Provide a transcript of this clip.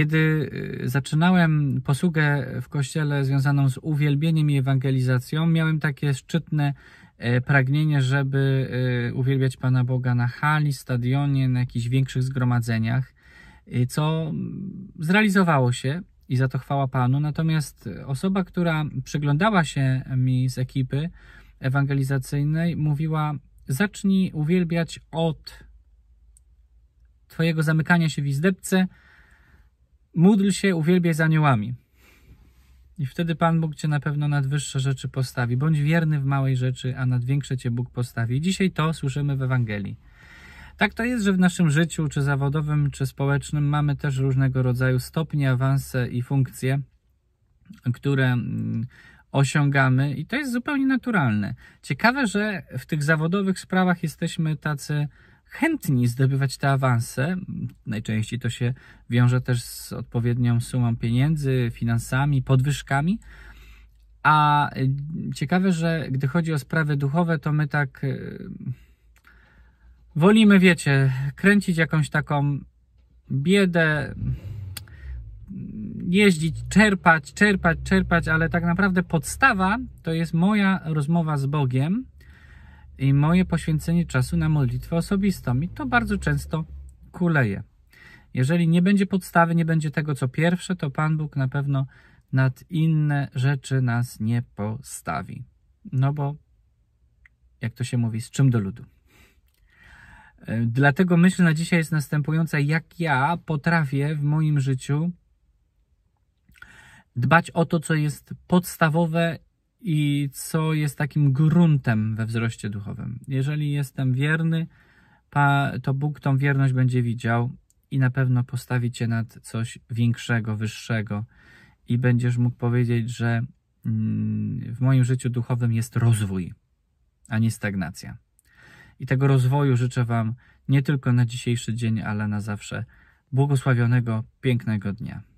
Kiedy y, zaczynałem posługę w kościele związaną z uwielbieniem i ewangelizacją, miałem takie szczytne e, pragnienie, żeby e, uwielbiać Pana Boga na hali, stadionie, na jakichś większych zgromadzeniach, y, co mm, zrealizowało się i za to chwała Panu. Natomiast osoba, która przyglądała się mi z ekipy ewangelizacyjnej, mówiła: Zacznij uwielbiać od Twojego zamykania się w izdebce Módl się, uwielbiaj z aniołami. I wtedy Pan Bóg Cię na pewno nad wyższe rzeczy postawi. Bądź wierny w małej rzeczy, a nad większe Cię Bóg postawi. I dzisiaj to słyszymy w Ewangelii. Tak to jest, że w naszym życiu, czy zawodowym, czy społecznym, mamy też różnego rodzaju stopnie, awanse i funkcje, które mm, osiągamy, i to jest zupełnie naturalne. Ciekawe, że w tych zawodowych sprawach jesteśmy tacy chętni zdobywać te awanse. Najczęściej to się wiąże też z odpowiednią sumą pieniędzy, finansami, podwyżkami. A y, ciekawe, że gdy chodzi o sprawy duchowe, to my tak y, wolimy, wiecie, kręcić jakąś taką biedę, jeździć, czerpać, czerpać, czerpać, ale tak naprawdę podstawa to jest moja rozmowa z Bogiem i moje poświęcenie czasu na modlitwę osobistą. I to bardzo często kuleje. Jeżeli nie będzie podstawy, nie będzie tego co pierwsze, to Pan Bóg na pewno nad inne rzeczy nas nie postawi. No bo, jak to się mówi, z czym do ludu? E, dlatego myśl na dzisiaj jest następująca: jak ja potrafię w moim życiu dbać o to, co jest podstawowe i co jest takim gruntem we wzroście duchowym. Jeżeli jestem wierny, to Bóg tą wierność będzie widział i na pewno postawi cię nad coś większego, wyższego i będziesz mógł powiedzieć, że mm, w moim życiu duchowym jest rozwój, a nie stagnacja. I tego rozwoju życzę Wam nie tylko na dzisiejszy dzień, ale na zawsze. Błogosławionego, pięknego dnia.